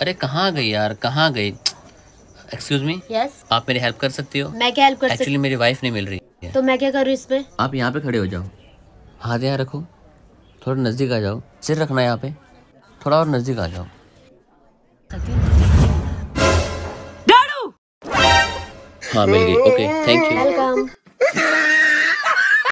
अरे कहाँ गई यार कहाँ गई एक्सक्यूज मी यस आप मेरी हेल्प कर सकती हो मैं क्या हेल्प कर एक्चुअली मेरी वाइफ नहीं मिल रही है तो मैं क्या करूँ इसमें आप यहाँ पे खड़े हो जाओ हाथ यहाँ रखो थोड़ा नज़दीक आ जाओ सिर रखना यहाँ पे थोड़ा और नज़दीक आ जाओ हाँ मिल गई ओके थैंक यू वेलकम